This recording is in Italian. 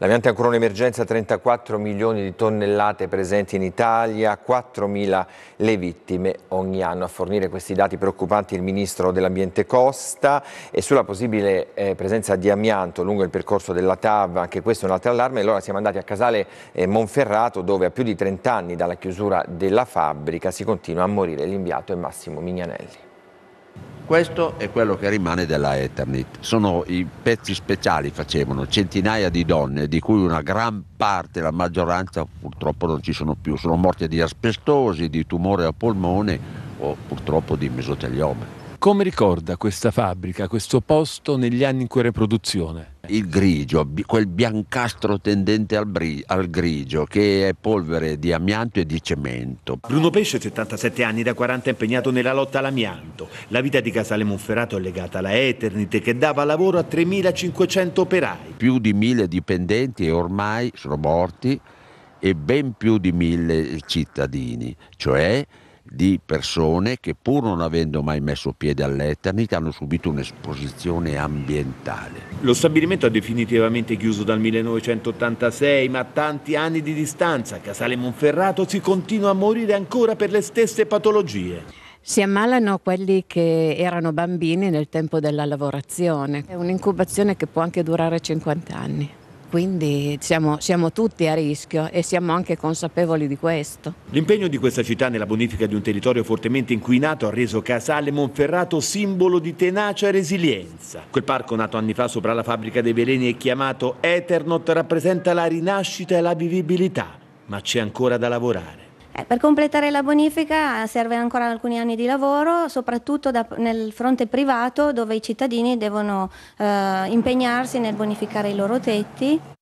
L'amianto è ancora un'emergenza, 34 milioni di tonnellate presenti in Italia, 4 mila le vittime ogni anno. A fornire questi dati preoccupanti il Ministro dell'Ambiente Costa e sulla possibile eh, presenza di amianto lungo il percorso della TAV, anche questo è un altro allarme. Allora siamo andati a Casale eh, Monferrato dove a più di 30 anni dalla chiusura della fabbrica si continua a morire l'inviato è Massimo Mignanelli. Questo è quello che rimane della Eternit. Sono i pezzi speciali, facevano centinaia di donne, di cui una gran parte, la maggioranza purtroppo non ci sono più, sono morte di asbestosi, di tumore al polmone o purtroppo di mesotelioma. Come ricorda questa fabbrica, questo posto negli anni in cui era in produzione? Il grigio, quel biancastro tendente al, bri- al grigio che è polvere di amianto e di cemento. Bruno Pesce, 77 anni, da 40 è impegnato nella lotta all'amianto. La vita di Casale Monferrato è legata alla Eternite che dava lavoro a 3.500 operai. Più di 1.000 dipendenti e ormai sono morti e ben più di 1.000 cittadini, cioè di persone che pur non avendo mai messo piede all'Eternit hanno subito un'esposizione ambientale. Lo stabilimento è definitivamente chiuso dal 1986, ma a tanti anni di distanza a Casale Monferrato si continua a morire ancora per le stesse patologie. Si ammalano quelli che erano bambini nel tempo della lavorazione. È un'incubazione che può anche durare 50 anni. Quindi siamo, siamo, tutti a rischio e siamo anche consapevoli di questo. L'impegno di questa città nella bonifica di un territorio fortemente inquinato ha reso Casale Monferrato simbolo di tenacia e resilienza. Quel parco nato anni fa sopra la fabbrica dei veleni e chiamato Eternot rappresenta la rinascita e la vivibilità, ma c'è ancora da lavorare. Eh, per completare la bonifica serve ancora alcuni anni di lavoro, soprattutto da, nel fronte privato dove i cittadini devono eh, impegnarsi nel bonificare i loro tetti.